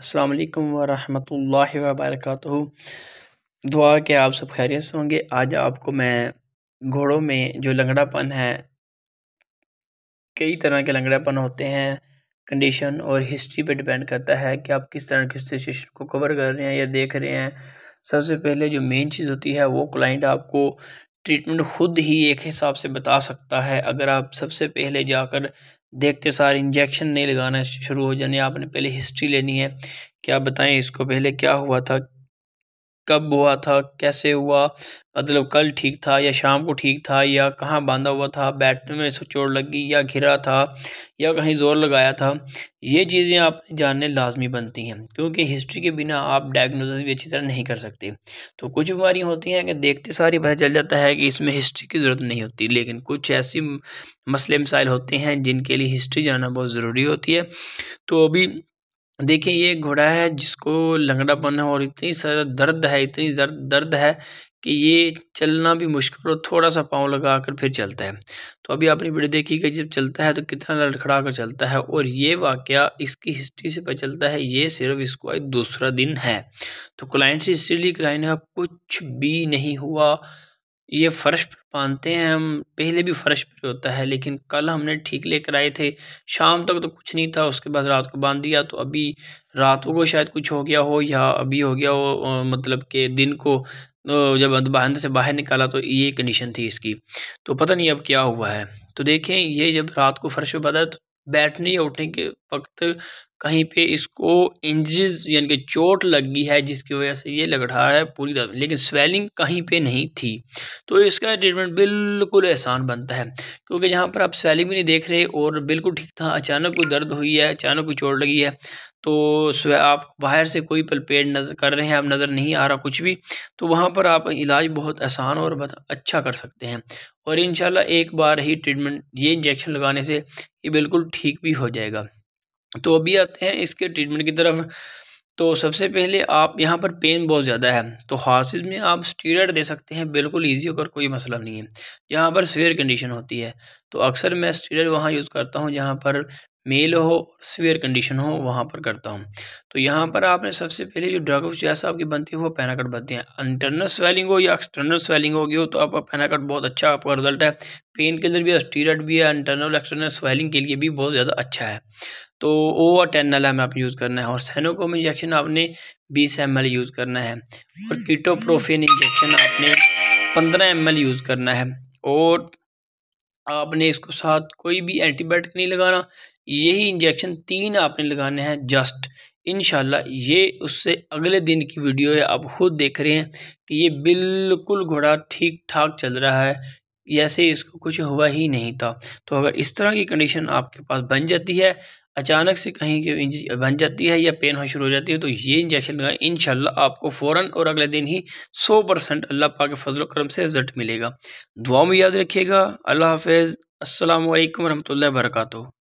अस्सलाम वालेकुम वरहमतुल्लाहि दुआ के आप सब खैरियत से होंगे आज आपको मैं घोड़ों में जो लंगड़ापन है कई तरह के लंगड़ापन होते हैं कंडीशन और हिस्ट्री पे डिपेंड करता है कि आप किस तरह की सिचुएशन को कवर कर रहे हैं या देख रहे हैं सबसे पहले जो मेन चीज़ होती है वो क्लाइंट आपको ट्रीटमेंट खुद ही एक हिसाब से बता सकता है अगर आप सबसे पहले जाकर देखते सार इंजेक्शन नहीं लगाना शुरू हो जाने आपने पहले हिस्ट्री लेनी है क्या बताएं इसको पहले क्या हुआ था कब हुआ था कैसे हुआ मतलब कल ठीक था या शाम को ठीक था या कहाँ बांधा हुआ था बैट में चोट लगी या घिरा था या कहीं ज़ोर लगाया था ये चीज़ें आप जानने लाजमी बनती हैं क्योंकि हिस्ट्री के बिना आप डायग्नोसिस भी अच्छी तरह नहीं कर सकते तो कुछ बीमारियाँ होती हैं कि देखते सारी पता चल जाता है कि इसमें हिस्ट्री की ज़रूरत नहीं होती लेकिन कुछ ऐसी मसले मसाइल होते हैं जिनके लिए हिस्ट्री जानना बहुत ज़रूरी होती है तो अभी देखिए ये घोड़ा है जिसको लंगड़ापन है और इतनी सारा दर्द है इतनी दर्द है कि ये चलना भी मुश्किल और थोड़ा सा पाँव लगा कर फिर चलता है तो अभी आपने वीडियो देखी कि जब चलता है तो कितना लड़खड़ा कर चलता है और ये वाक्य इसकी हिस्ट्री से पता चलता है ये सिर्फ इसको दूसरा दिन है तो क्लाइंट से इसीलिए क्लाइंट कुछ भी नहीं हुआ ये फ़र्श पर बांधते हैं हम पहले भी फ़र्श पर होता है लेकिन कल हमने ठीक लेकर आए थे शाम तक तो कुछ नहीं था उसके बाद रात को बांध दिया तो अभी रात को शायद कुछ हो गया हो या अभी हो गया हो मतलब कि दिन को जब बांध से बाहर निकाला तो ये कंडीशन थी इसकी तो पता नहीं अब क्या हुआ है तो देखें ये जब रात को फ़र्श पर बांधा तो बैठने या उठने के वक्त कहीं पे इसको इंजिज यानी कि चोट लगी है जिसकी वजह से ये लग रहा है पूरी तरह लेकिन स्वेलिंग कहीं पे नहीं थी तो इसका ट्रीटमेंट बिल्कुल आसान बनता है क्योंकि यहाँ पर आप स्वेलिंग भी नहीं देख रहे और बिल्कुल ठीक था अचानक कोई दर्द हुई है अचानक कोई चोट लगी है तो आप बाहर से कोई पलपेट नज़र कर रहे हैं आप नज़र नहीं आ रहा कुछ भी तो वहाँ पर आप इलाज बहुत आसान और बहुत अच्छा कर सकते हैं और इन एक बार ही ट्रीटमेंट ये इंजेक्शन लगाने से ये बिल्कुल ठीक भी हो जाएगा तो अभी आते हैं इसके ट्रीटमेंट की तरफ तो सबसे पहले आप यहाँ पर पेन बहुत ज़्यादा है तो हॉर्सेज में आप स्टीरॉयड दे सकते हैं बिल्कुल ईजी होकर कोई मसला नहीं है यहाँ पर स्वेयर कंडीशन होती है तो अक्सर मैं स्टीरॉयड वहाँ यूज़ करता हूँ जहाँ पर मेल हो सवियर कंडीशन हो वहाँ पर करता हूँ तो यहाँ पर आपने सबसे पहले जो ड्रग ऑफ चॉइस आपकी बनती है वो पैनाकट बनती है इंटरनल स्वेलिंग हो या एक्सटर्नल स्वेलिंग होगी हो तो आपका पैनाकट बहुत अच्छा आपका रिजल्ट है पेन किलर भी है स्टीरट भी है इंटरनल एक्सटर्नल स्वेलिंग के लिए भी बहुत ज़्यादा अच्छा है तो ओवर टेन एल एम आपने यूज़ करना है और सैनोकोम इंजेक्शन आपने बीस एम एल यूज़ करना है और कीटोप्रोफेन इंजेक्शन आपने पंद्रह एम एल यूज़ करना है और आपने इसको साथ कोई भी एंटीबायोटिक नहीं लगाना यही इंजेक्शन तीन आपने लगाने हैं जस्ट इन ये उससे अगले दिन की वीडियो है आप खुद देख रहे हैं कि ये बिल्कुल घोड़ा ठीक ठाक चल रहा है ऐसे इसको कुछ हुआ ही नहीं था तो अगर इस तरह की कंडीशन आपके पास बन जाती है अचानक से कहीं की बन जाती है या पेन होना शुरू हो जाती है तो ये इंजेक्शन लगाएं इन आपको फ़ौरन और अगले दिन ही सौ परसेंट अल्लाह पाक फजल करम से रिजल्ट मिलेगा दुआ में याद रखिएगा अल्लाह हाफ़ अल्लाम वरहमल वर्का